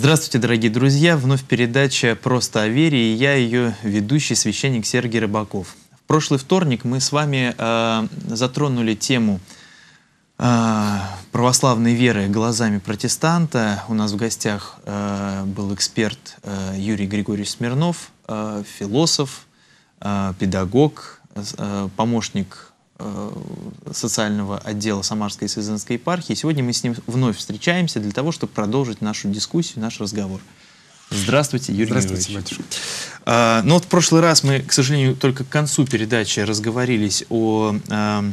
Здравствуйте, дорогие друзья! Вновь передача «Просто о вере» и я, ее ведущий, священник Сергей Рыбаков. В прошлый вторник мы с вами э, затронули тему э, православной веры глазами протестанта. У нас в гостях э, был эксперт э, Юрий Григорьевич Смирнов, э, философ, э, педагог, э, помощник Э, социального отдела Самарской и Сызанской епархии. Сегодня мы с ним вновь встречаемся для того, чтобы продолжить нашу дискуссию, наш разговор. Здравствуйте, Юрий Здравствуйте, Львович. батюшка. А, ну вот в прошлый раз мы, к сожалению, только к концу передачи разговорились о а,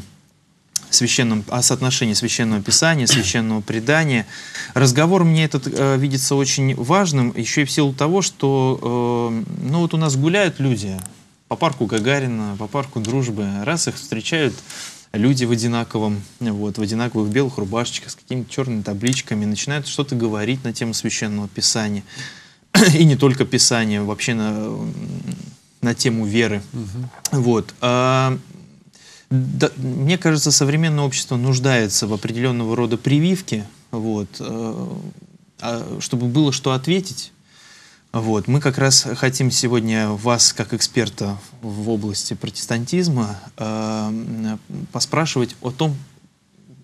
священном, о соотношении священного писания, священного предания. Разговор мне этот а, видится очень важным, еще и в силу того, что, а, ну вот у нас гуляют люди, по парку Гагарина, по парку Дружбы, раз их встречают люди в одинаковом, вот, в одинаковых белых рубашечках с какими-то черными табличками, начинают что-то говорить на тему священного писания. И не только писания, вообще на, на тему веры. Угу. Вот. А, да, мне кажется, современное общество нуждается в определенного рода прививке, вот, э, а, чтобы было что ответить вот. Мы как раз хотим сегодня вас, как эксперта в области протестантизма, э, поспрашивать о том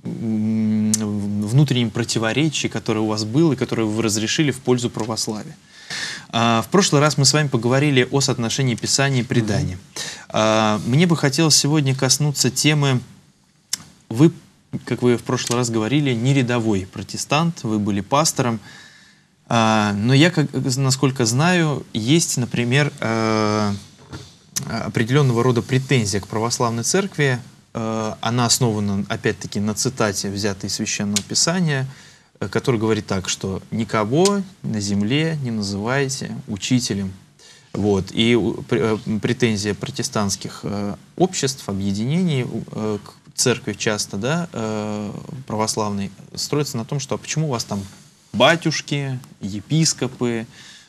внутреннем противоречии, которое у вас было и которое вы разрешили в пользу православия. А, в прошлый раз мы с вами поговорили о соотношении Писания и предания. А, мне бы хотелось сегодня коснуться темы «Вы, как вы в прошлый раз говорили, не рядовой протестант, вы были пастором». А, но я, как, насколько знаю, есть, например, э, определенного рода претензия к православной церкви. Э, она основана, опять-таки, на цитате, взятой из Священного Писания, э, который говорит так, что «никого на земле не называйте учителем». Вот. И претензия протестантских обществ, объединений к церкви часто, да, православной, строится на том, что «а почему у вас там батюшки, епископы,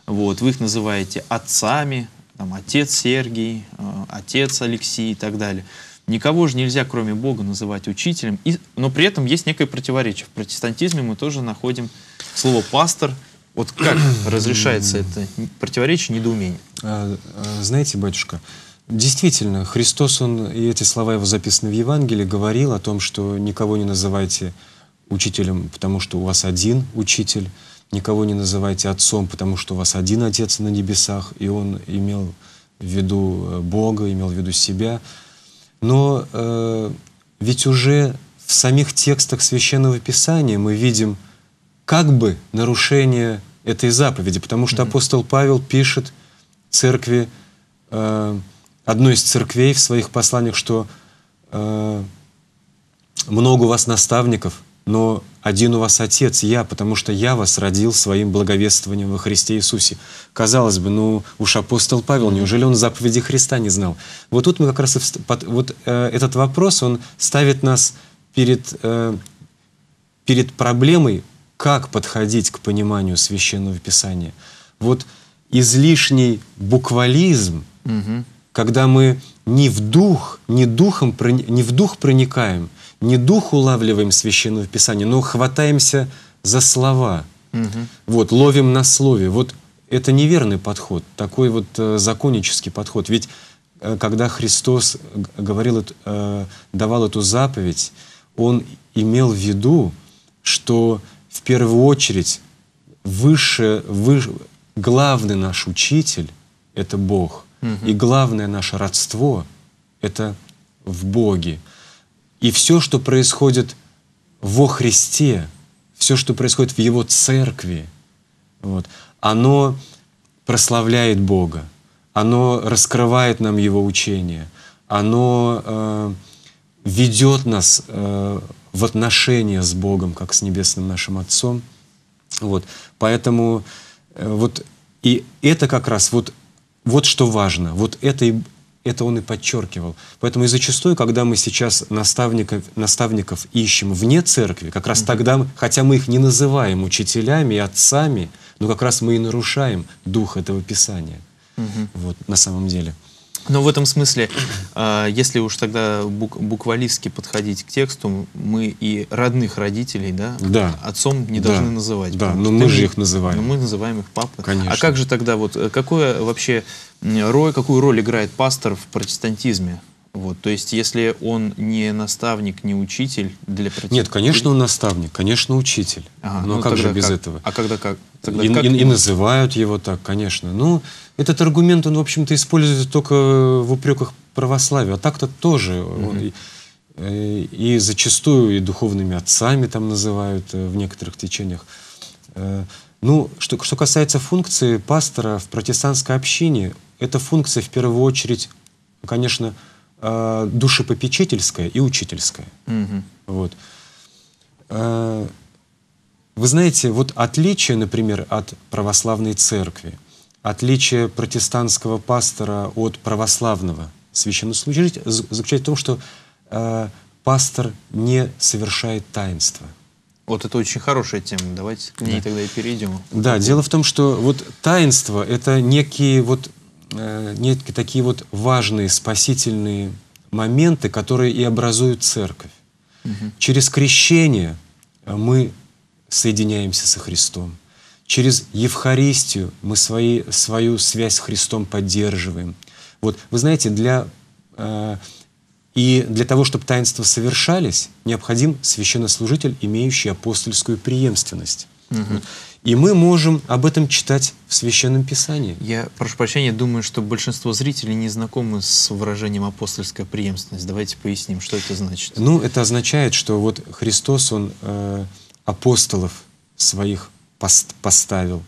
вот, вы их называете отцами, там, отец Сергий, э, отец Алексей и так далее. Никого же нельзя, кроме Бога, называть учителем, и, но при этом есть некое противоречие. В протестантизме мы тоже находим слово «пастор». Вот как разрешается это противоречие, недоумение? А, а, знаете, батюшка, действительно, Христос, он, и эти слова его записаны в Евангелии, говорил о том, что никого не называйте учителем, потому что у вас один учитель. Никого не называйте отцом, потому что у вас один отец на небесах, и он имел в виду э, Бога, имел в виду себя. Но э, ведь уже в самих текстах Священного Писания мы видим как бы нарушение этой заповеди, потому что апостол Павел пишет церкви, э, одной из церквей в своих посланиях, что э, много у вас наставников, но один у вас Отец, я, потому что я вас родил своим благовествованием во Христе Иисусе. Казалось бы, ну уж апостол Павел, неужели он заповеди Христа не знал? Вот тут мы как раз, и вот э, этот вопрос, он ставит нас перед, э, перед проблемой, как подходить к пониманию Священного Писания. Вот излишний буквализм, угу когда мы не в дух, не, духом, не в дух проникаем, не дух улавливаем священного писания, но хватаемся за слова, угу. вот, ловим на слове. Вот это неверный подход, такой вот э, законнический подход. Ведь э, когда Христос говорил, э, давал эту заповедь, Он имел в виду, что в первую очередь выше, выше главный наш учитель — это Бог — и главное наше родство — это в Боге. И все, что происходит во Христе, все, что происходит в Его церкви, вот, оно прославляет Бога, оно раскрывает нам Его учение, оно э, ведет нас э, в отношения с Богом, как с Небесным нашим Отцом. Вот. Поэтому э, вот и это как раз вот вот что важно, вот это, и, это он и подчеркивал. Поэтому и зачастую, когда мы сейчас наставников, наставников ищем вне церкви, как раз тогда, хотя мы их не называем учителями и отцами, но как раз мы и нарушаем дух этого Писания. Угу. Вот, на самом деле. Но ну, в этом смысле, а, если уж тогда буквалистски подходить к тексту, мы и родных родителей, да, да. отцом не да. должны называть. Да, но мы же их называем. Но ну, мы называем их папы. А Конечно. А как же тогда вот, э, какое вообще, роль, какую роль играет пастор в протестантизме? Вот, то есть, если он не наставник, не учитель для против... Нет, конечно, он наставник, конечно, учитель. Ага, Но ну, как же без как? этого? А когда как? Тогда и, как? И, и называют его так, конечно. Ну, этот аргумент, он, в общем-то, используется только в упреках православию, а так-то тоже. Угу. Он, и, э, и зачастую и духовными отцами там называют э, в некоторых течениях. Э, ну, что, что касается функции пастора в протестантской общине, эта функция в первую очередь, конечно, э, душепопечительское и учительское. Угу. Вот. Э, вы знаете, вот отличие, например, от православной церкви, отличие протестантского пастора от православного священнослужителя заключается в том, что э, пастор не совершает таинства. Вот это очень хорошая тема. Давайте к ней да. тогда и перейдем. Да, дело в том, что вот таинство — это некие вот Э, нет такие вот важные спасительные моменты, которые и образуют церковь. Угу. Через крещение э, мы соединяемся со Христом. Через Евхаристию мы свои, свою связь с Христом поддерживаем. Вот, вы знаете, для, э, и для того, чтобы таинства совершались, необходим священнослужитель, имеющий апостольскую преемственность. Угу. Вот. И мы можем об этом читать в Священном Писании. Я, прошу прощения, думаю, что большинство зрителей не знакомы с выражением «апостольская преемственность». Давайте поясним, что это значит. Ну, это означает, что вот Христос, Он э, апостолов своих пост поставил.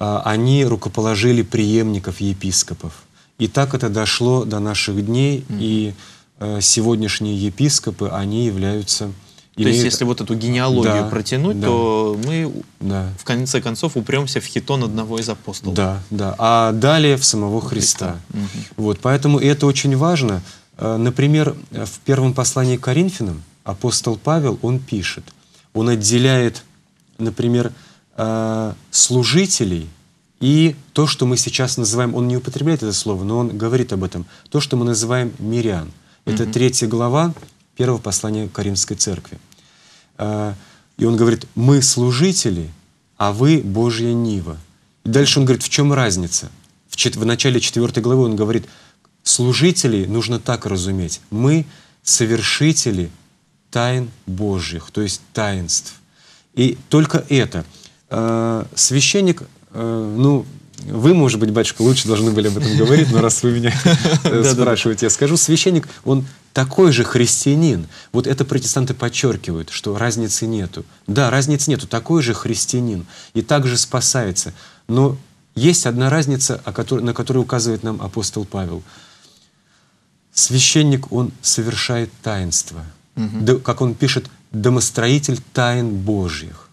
Э, они рукоположили преемников епископов. И так это дошло до наших дней, mm -hmm. и э, сегодняшние епископы, они являются то есть, если вот эту генеалогию да, протянуть, да, то мы да. в конце концов упремся в хитон одного из апостолов. Да, да. А далее в самого Христа. Христа. Угу. Вот, поэтому это очень важно. Э, например, в первом послании к Коринфянам апостол Павел, он пишет, он отделяет, например, э, служителей и то, что мы сейчас называем, он не употребляет это слово, но он говорит об этом, то, что мы называем мирян. Это угу. третья глава первого послания Каримской церкви. А, и он говорит, мы служители, а вы Божья Нива. И дальше он говорит, в чем разница? В, чет- в начале 4 главы он говорит, служителей нужно так разуметь. Мы совершители тайн Божьих, то есть таинств. И только это. А, священник, э, ну, вы, может быть, батюшка, лучше должны были об этом говорить, но раз вы меня э, спрашиваете, я скажу. Священник, он такой же христианин. Вот это протестанты подчеркивают, что разницы нету. Да, разницы нету. Такой же христианин. И также спасается. Но есть одна разница, на которую указывает нам апостол Павел. Священник, он совершает таинство. Как он пишет, домостроитель тайн Божьих.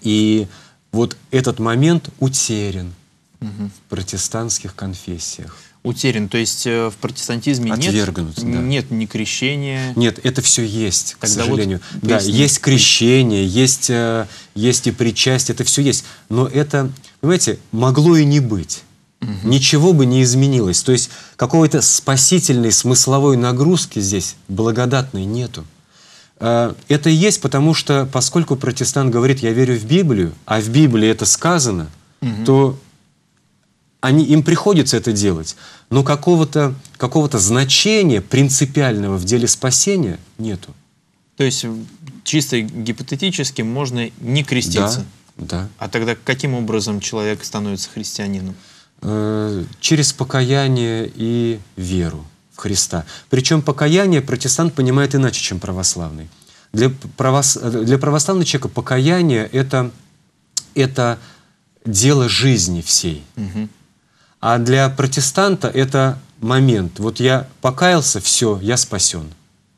И вот этот момент утерян в протестантских конфессиях. Утерян, то есть э, в протестантизме нет, да. нет ни крещения. Нет, это все есть, Тогда к сожалению. Вот да, есть крещение, есть, э, есть и причастие, это все есть. Но это, понимаете, могло и не быть. Угу. Ничего бы не изменилось. То есть какой-то спасительной смысловой нагрузки здесь благодатной нету. Э, это есть, потому что поскольку протестант говорит, я верю в Библию, а в Библии это сказано, угу. то они, им приходится это делать, но какого-то какого, -то, значения принципиального в деле спасения нету. То есть чисто гипотетически можно не креститься? Да, да. А тогда каким образом человек становится христианином? Э, через покаяние и веру в Христа. Причем покаяние протестант понимает иначе, чем православный. Для, правос... для православного человека покаяние — это, это дело жизни всей. Угу. А для протестанта это момент. Вот я покаялся, все, я спасен.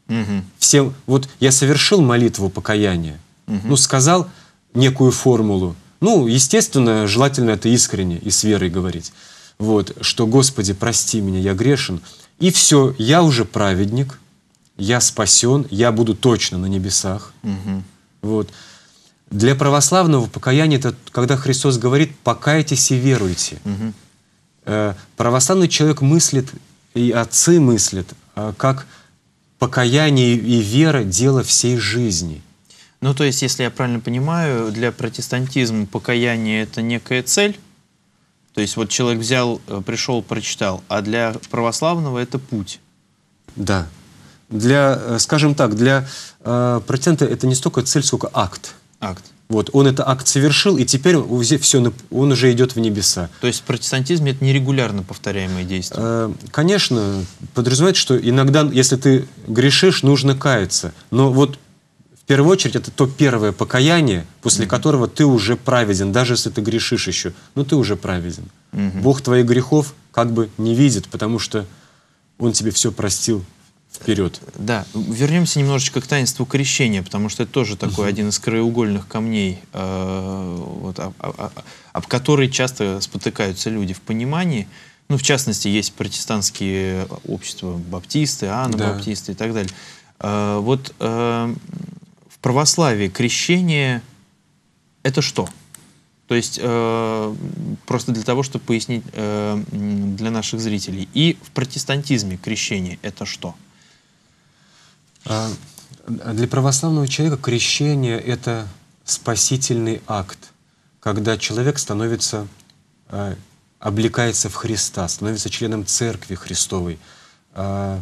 Угу. Всем, вот я совершил молитву покаяния, угу. ну, сказал некую формулу. Ну, естественно, желательно это искренне и с верой говорить. Вот, что «Господи, прости меня, я грешен». И все, я уже праведник, я спасен, я буду точно на небесах. Угу. Вот. Для православного покаяния это когда Христос говорит «покайтесь и веруйте». Угу. Э, православный человек мыслит, и отцы мыслят, э, как покаяние и вера – дело всей жизни. Ну, то есть, если я правильно понимаю, для протестантизма покаяние – это некая цель, то есть вот человек взял, э, пришел, прочитал, а для православного это путь. Да. Для, скажем так, для э, протестанта это не столько цель, сколько акт. Акт. Вот, он это акт совершил, и теперь все, он уже идет в небеса. То есть протестантизм это нерегулярно повторяемые действия? Э, конечно, подразумевает, что иногда, если ты грешишь, нужно каяться. Но вот в первую очередь это то первое покаяние, после mm-hmm. которого ты уже праведен, даже если ты грешишь еще, но ты уже праведен. Mm-hmm. Бог твоих грехов как бы не видит, потому что Он тебе все простил вперед. Да, вернемся немножечко к таинству крещения, потому что это тоже такой угу. один из краеугольных камней, э, вот, об, об, об который часто спотыкаются люди в понимании. Ну, в частности, есть протестантские общества, баптисты, анабаптисты да. и так далее. Э, вот э, в православии крещение — это что? То есть э, просто для того, чтобы пояснить э, для наших зрителей. И в протестантизме крещение — это что? — а, для православного человека крещение — это спасительный акт, когда человек становится, а, облекается в Христа, становится членом Церкви Христовой. А,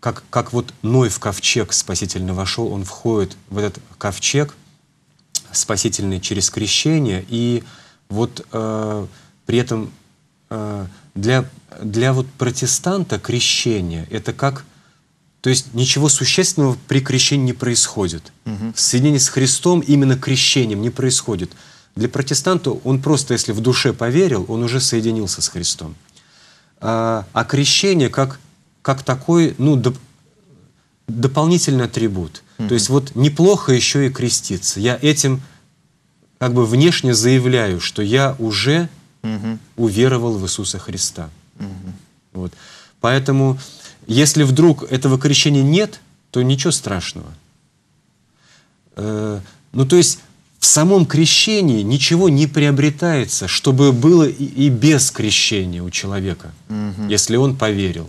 как, как вот Ной в ковчег спасительно вошел, он входит в этот ковчег спасительный через крещение, и вот э, при этом э, для, для вот протестанта крещение — это как — то есть ничего существенного при крещении не происходит. Угу. Соединение с Христом именно крещением не происходит. Для протестанта он просто, если в душе поверил, он уже соединился с Христом. А, а крещение как, как такой ну, доп, дополнительный атрибут. Угу. То есть вот неплохо еще и креститься. Я этим как бы внешне заявляю, что я уже угу. уверовал в Иисуса Христа. Угу. Вот. Поэтому если вдруг этого крещения нет, то ничего страшного. Э, ну, то есть в самом крещении ничего не приобретается, чтобы было и, и без крещения у человека, угу. если он поверил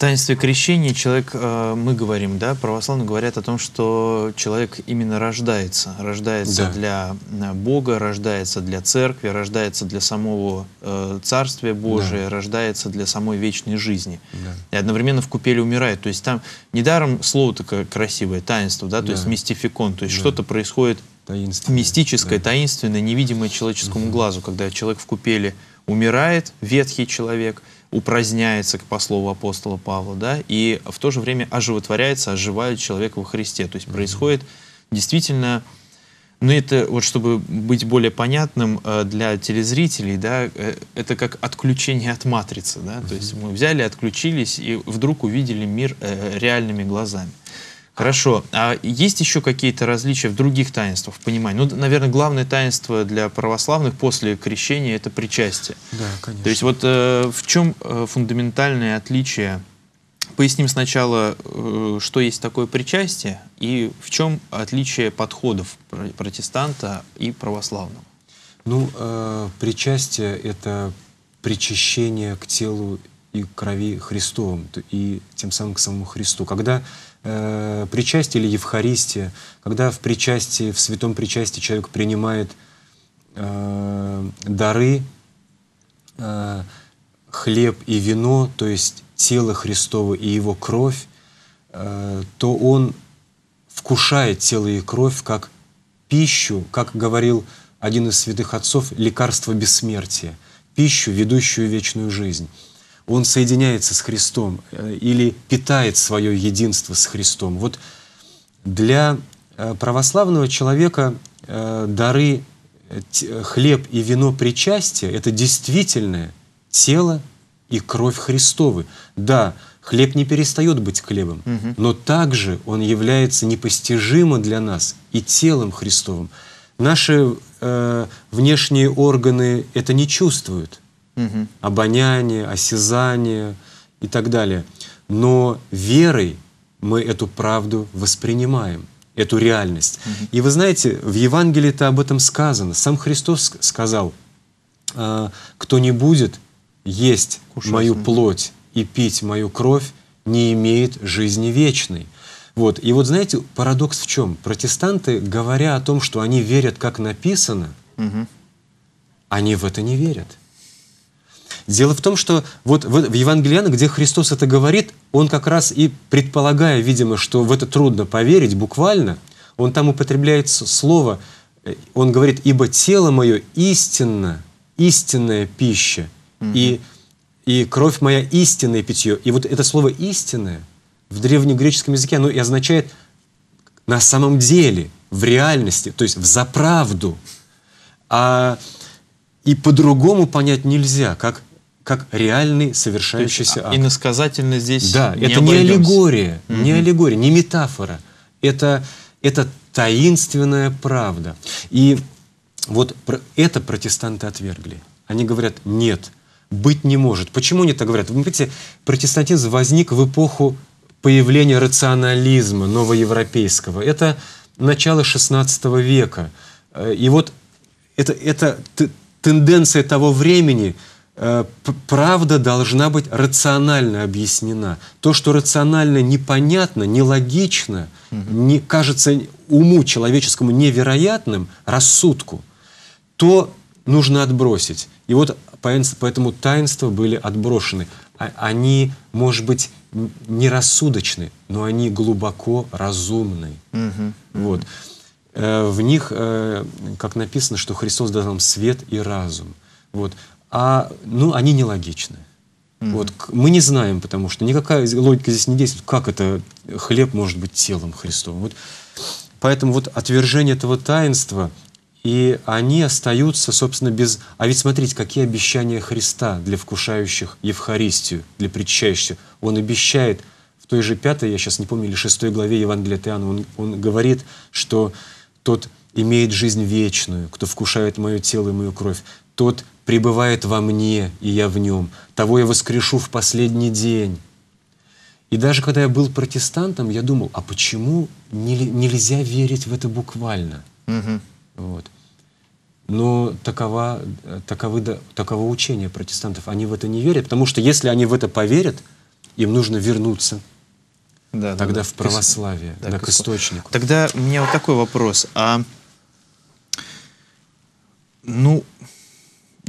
таинстве крещения человек, э, мы говорим, да, православно говорят о том, что человек именно рождается. Рождается да. для э, Бога, рождается для церкви, рождается для самого э, Царствия Божия, да. рождается для самой вечной жизни. Да. И одновременно в купели умирает. То есть там недаром слово такое красивое, таинство, да, то да. есть мистификон, то есть да. что-то происходит таинственное. мистическое, да. таинственное, невидимое человеческому угу. глазу, когда человек в купели умирает, ветхий человек – упраздняется, по слову апостола Павла, да, и в то же время оживотворяется, оживает человек во Христе. То есть происходит действительно, ну это вот чтобы быть более понятным э, для телезрителей, да, э, это как отключение от матрицы, да, то есть мы взяли, отключились и вдруг увидели мир э, реальными глазами. Хорошо. А есть еще какие-то различия в других таинствах, понимание? Ну, наверное, главное таинство для православных после крещения – это причастие. Да, конечно. То есть вот э, в чем э, фундаментальное отличие? Поясним сначала, э, что есть такое причастие и в чем отличие подходов протестанта и православного? Ну, э, причастие – это причащение к телу и крови Христовым, и тем самым к самому Христу. Когда э, причастие или Евхаристия, когда в причастии, в святом причастии человек принимает э, дары, э, хлеб и вино, то есть тело Христово и его кровь, э, то он вкушает тело и кровь как пищу, как говорил один из святых отцов, лекарство бессмертия, пищу, ведущую вечную жизнь он соединяется с Христом э, или питает свое единство с Христом. Вот для э, православного человека э, дары хлеб и вино причастия — это действительное тело и кровь Христовы. Да, хлеб не перестает быть хлебом, угу. но также он является непостижимо для нас и телом Христовым. Наши э, внешние органы это не чувствуют, угу. обоняние, осязание и так далее. Но верой мы эту правду воспринимаем, эту реальность. Угу. И вы знаете, в евангелии это об этом сказано. Сам Христос сказал, «А, кто не будет есть Кушать, мою плоть и пить мою кровь, не имеет жизни вечной. Вот. И вот знаете, парадокс в чем? Протестанты, говоря о том, что они верят, как написано, угу. они в это не верят. Дело в том, что вот в Евангелиане, где Христос это говорит, он как раз и предполагая, видимо, что в это трудно поверить буквально, он там употребляет слово, э, он говорит, ибо тело мое истинно, истинная пища, mm -hmm. и, и кровь моя истинное питье. И вот это слово истинное в древнегреческом языке, оно и означает на самом деле, в реальности, то есть в заправду. А, и по-другому понять нельзя, как как реальный совершающийся а, акт. Иносказательно здесь Да, не это обойдемся. не аллегория, угу. не аллегория, не метафора. Это, это таинственная правда. И вот это протестанты отвергли. Они говорят, нет, быть не может. Почему они так говорят? Вы понимаете, протестантизм возник в эпоху появления рационализма новоевропейского. Это начало XVI века. Э, и вот это, это тенденция того времени — Э, правда должна быть рационально объяснена. То, что рационально непонятно, нелогично, угу. не, кажется уму человеческому невероятным, рассудку, то нужно отбросить. И вот поэтому таинства были отброшены. А, они, может быть, нерассудочны, но они глубоко разумны. Угу, вот. Э, в них, э, как написано, что Христос дал нам свет и разум. Вот а, ну, они нелогичны. Mm-hmm. Вот, мы не знаем, потому что никакая логика здесь не действует. Как это хлеб может быть телом Христовым? Вот, поэтому вот отвержение этого таинства, и они остаются, собственно, без... А ведь смотрите, какие обещания Христа для вкушающих Евхаристию, для причащих. Он обещает в той же пятой, я сейчас не помню, или шестой главе Евангелия от он, он говорит, что тот имеет жизнь вечную, кто вкушает мое тело и мою кровь, тот пребывает во мне, и я в нем, того я воскрешу в последний день». И даже когда я был протестантом, я думал, а почему не, нельзя верить в это буквально? Угу. Вот. Но такова, таковы, таково учение протестантов. Они в это не верят, потому что если они в это поверят, им нужно вернуться да, тогда да, в православие, да, да, к источнику. Тогда у меня вот такой вопрос. А, ну,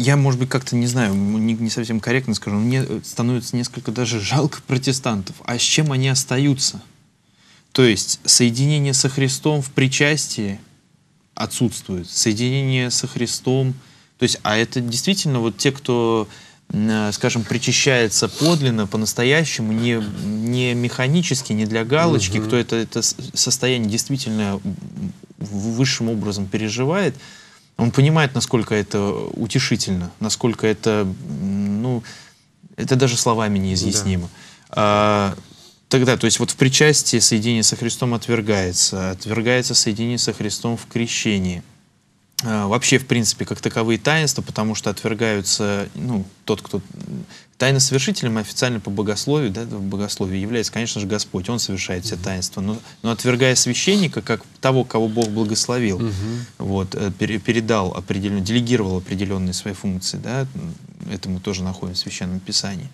я, может быть, как-то не знаю, не, не совсем корректно скажу, мне э, становится несколько даже жалко протестантов. А с чем они остаются? То есть соединение со Христом в причастии отсутствует, соединение со Христом, то есть, а это действительно вот те, кто, э, скажем, причащается подлинно, по-настоящему, не, не механически, не для галочки, угу. кто это, это состояние действительно высшим образом переживает – он понимает, насколько это утешительно, насколько это, ну, это даже словами неизъяснимо. Да. А, тогда, то есть вот в причастии соединение со Христом отвергается, отвергается соединение со Христом в крещении. А, вообще, в принципе, как таковые таинства, потому что отвергаются, ну, тот, кто Тайносовершителем официально по богословию, да, в богословии является, конечно же, Господь. Он совершает все таинства. Но, но отвергая священника, как того, кого Бог благословил, угу. вот, э, передал определенно, делегировал определенные свои функции, да, это мы тоже находим в Священном Писании.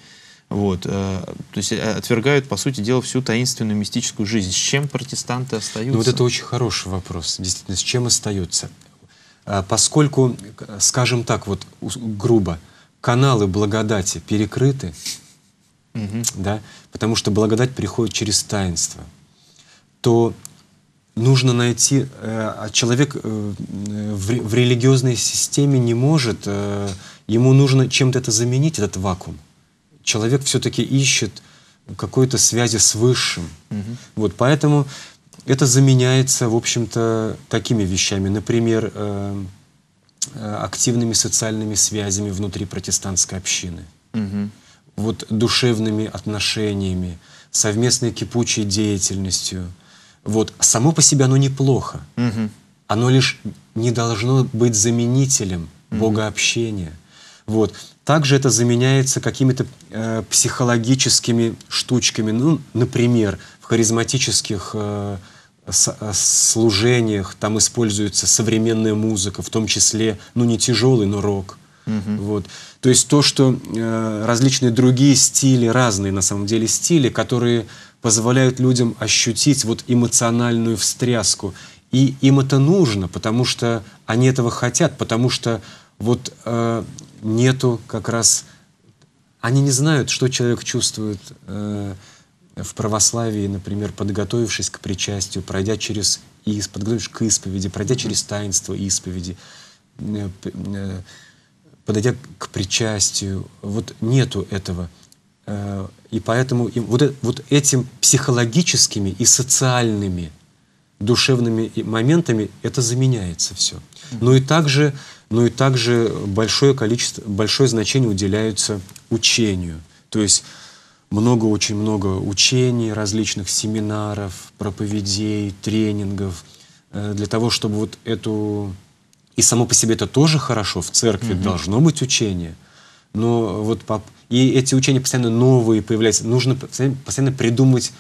Вот, э, то есть э, отвергают, по сути дела, всю таинственную мистическую жизнь. С чем протестанты остаются? Ну, вот это очень хороший вопрос. Действительно, с чем остаются? А, поскольку, скажем так, вот грубо, каналы благодати перекрыты, угу. да, потому что благодать приходит через таинство, то нужно найти, э, а человек э, в, в религиозной системе не может, э, ему нужно чем-то это заменить, этот вакуум. Человек все-таки ищет какой-то связи с Высшим. Угу. Вот поэтому это заменяется, в общем-то, такими вещами. Например, э, Э, активными социальными связями внутри протестантской общины, угу. вот душевными отношениями, совместной кипучей деятельностью. Вот само по себе оно неплохо, угу. оно лишь не должно быть заменителем угу. богообщения. Вот. Также это заменяется какими-то э, психологическими штучками. Ну, например, в харизматических э, Э, служениях, там используется современная музыка, в том числе, ну не тяжелый, но рок. Угу. Вот. То есть то, что э, различные другие стили, разные на самом деле стили, которые позволяют людям ощутить вот эмоциональную встряску. И им это нужно, потому что они этого хотят, потому что вот э, нету как раз... Они не знают, что человек чувствует... Э, в православии, например, подготовившись к причастию, пройдя через исповедь, подготовившись к исповеди, пройдя через таинство исповеди, э, э, подойдя к причастию, вот нету этого. Э, и поэтому им, вот, вот этим психологическими и социальными душевными моментами это заменяется все. Но ну и также, но ну и также большое количество, большое значение уделяется учению. То есть много, очень много учений, различных семинаров, проповедей, тренингов, э, для того, чтобы вот эту... И само по себе это тоже хорошо, в церкви mm-hmm. должно быть учение, но вот по... и эти учения постоянно новые появляются, нужно постоянно придумать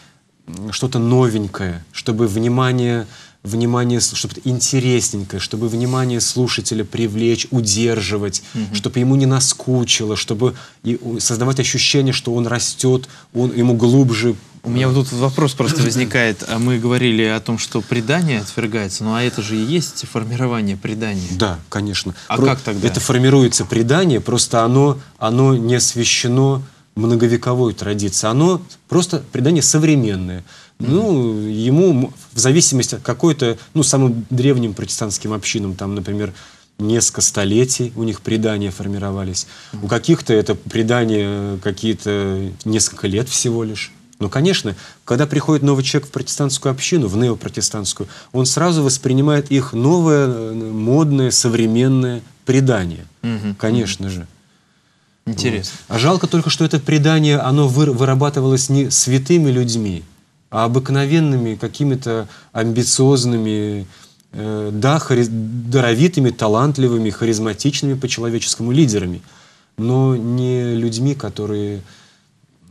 что-то новенькое, чтобы внимание внимание, чтобы интересненькое, чтобы внимание слушателя привлечь, удерживать, Mm -hmm. чтобы ему не наскучило, чтобы и, создавать ощущение, что он растет, он ему глубже. У меня вот тут вопрос просто возникает. А мы говорили о том, что предание отвергается, ну а это же и есть формирование предания. Да, конечно. А Про... как тогда? Это формируется предание, просто оно, оно не освещено многовековой традицией. Оно просто предание современное. Ну, ему в зависимости от какой-то, ну, самым древним протестантским общинам, там, например, несколько столетий у них предания формировались. У каких-то это предания какие-то несколько лет всего лишь. Но, конечно, когда приходит новый человек в протестантскую общину, в неопротестантскую, он сразу воспринимает их новое, э, модное, современное предание. Угу. Конечно угу. же. Интересно. Вот. А жалко только, что это предание, оно вырабатывалось не святыми людьми, а обыкновенными какими-то амбициозными, э, да, хариз... даровитыми, талантливыми, харизматичными по-человеческому лидерами, но не людьми, которые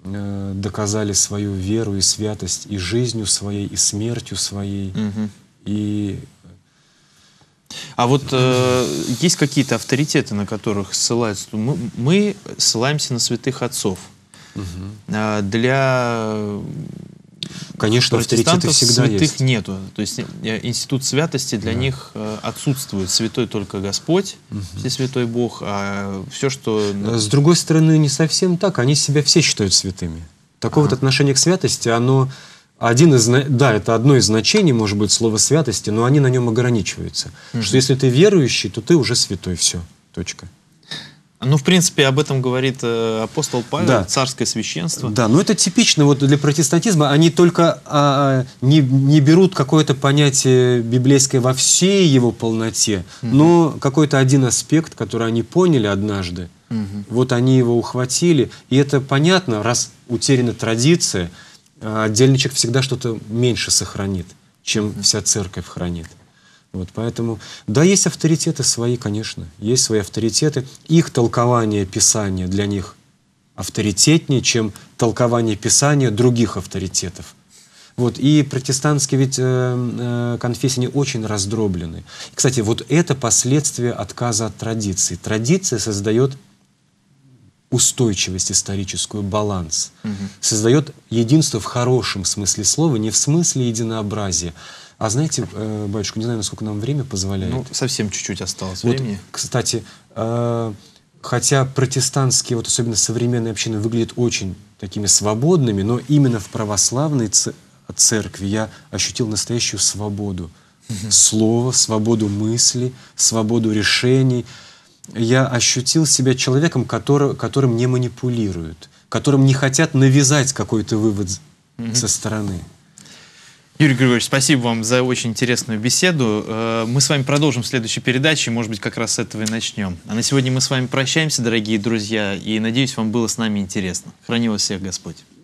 э, доказали свою веру и святость и жизнью своей, и смертью своей, угу. и а вот э, есть какие-то авторитеты, на которых ссылаются? Мы, мы ссылаемся на святых отцов. Угу. Для Конечно, авторитеты всегда святых есть. нету. То есть э, институт святости для да. них э, отсутствует. Святой только Господь, угу. все святой Бог, а все, что... Ну, С другой стороны, не совсем так. Они себя все считают святыми. Такое ага. вот отношение к святости, оно... Один из, да, это одно из значений, может быть, слова святости, но они на нем ограничиваются. Угу. Что если ты верующий, то ты уже святой, все, точка. Ну, в принципе, об этом говорит э, апостол Павел, да. царское священство. Да, но это типично вот для протестантизма. Они только а, а не, не берут какое-то понятие библейское во всей его полноте, угу. но какой-то один аспект, который они поняли однажды, угу. вот они его ухватили. И это понятно, раз утеряна традиция, а отдельный человек всегда что-то меньше сохранит, чем угу. вся церковь хранит. Вот, поэтому, да, есть авторитеты свои, конечно, есть свои авторитеты. Их толкование Писания для них авторитетнее, чем толкование Писания других авторитетов. Вот, и протестантские ведь э, э, конфессии они очень раздроблены. Кстати, вот это последствие отказа от традиции. Традиция создает устойчивость историческую, баланс. Угу. Создает единство в хорошем смысле слова, не в смысле единообразия, а знаете, э, батюшка, не знаю, насколько нам время позволяет. Ну, совсем чуть-чуть осталось вот, времени. Кстати, э, хотя протестантские, вот особенно современные общины, выглядят очень такими свободными, но именно в православной церкви я ощутил настоящую свободу. слова, свободу мысли, свободу решений. Я ощутил себя человеком, который, которым не манипулируют, которым не хотят навязать какой-то вывод со стороны. Юрий Григорьевич, спасибо вам за очень интересную беседу. Э, мы с вами продолжим в следующей передаче, может быть, как раз с этого и начнем. А на сегодня мы с вами прощаемся, дорогие друзья, и надеюсь, вам было с нами интересно. Храни вас всех Господь.